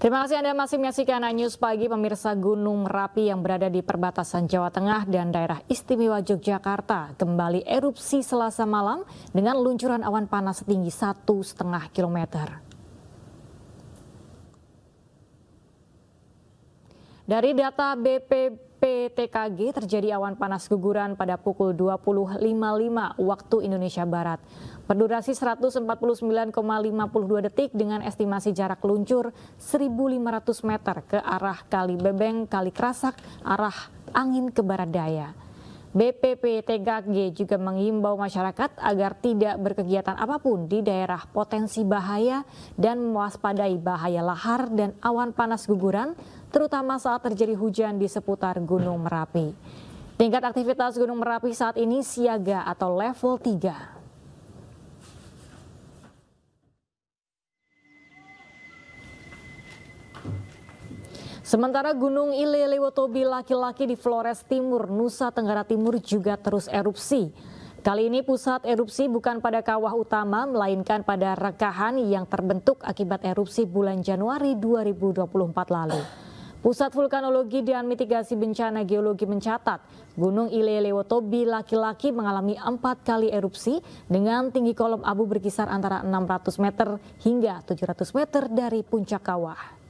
Terima kasih Anda masih menyaksikan News Pagi Pemirsa Gunung Merapi yang berada di perbatasan Jawa Tengah dan daerah istimewa Yogyakarta kembali erupsi selasa malam dengan luncuran awan panas setinggi satu setengah kilometer. Dari data BPPTKG terjadi awan panas guguran pada pukul 20.55 waktu Indonesia Barat. Berdurasi 149,52 detik dengan estimasi jarak luncur 1.500 meter ke arah Kali Bebeng, Kali Kerasak, arah angin ke barat daya. BPPTKG juga mengimbau masyarakat agar tidak berkegiatan apapun di daerah potensi bahaya dan mewaspadai bahaya lahar dan awan panas guguran, terutama saat terjadi hujan di seputar Gunung Merapi. Tingkat aktivitas Gunung Merapi saat ini siaga atau level 3. Sementara Gunung Ilelewotobi laki-laki di Flores Timur, Nusa Tenggara Timur juga terus erupsi. Kali ini pusat erupsi bukan pada kawah utama, melainkan pada rekahan yang terbentuk akibat erupsi bulan Januari 2024 lalu. Pusat Vulkanologi dan Mitigasi Bencana Geologi mencatat, Gunung Ilelewotobi laki-laki mengalami empat kali erupsi dengan tinggi kolom abu berkisar antara 600 meter hingga 700 meter dari puncak kawah.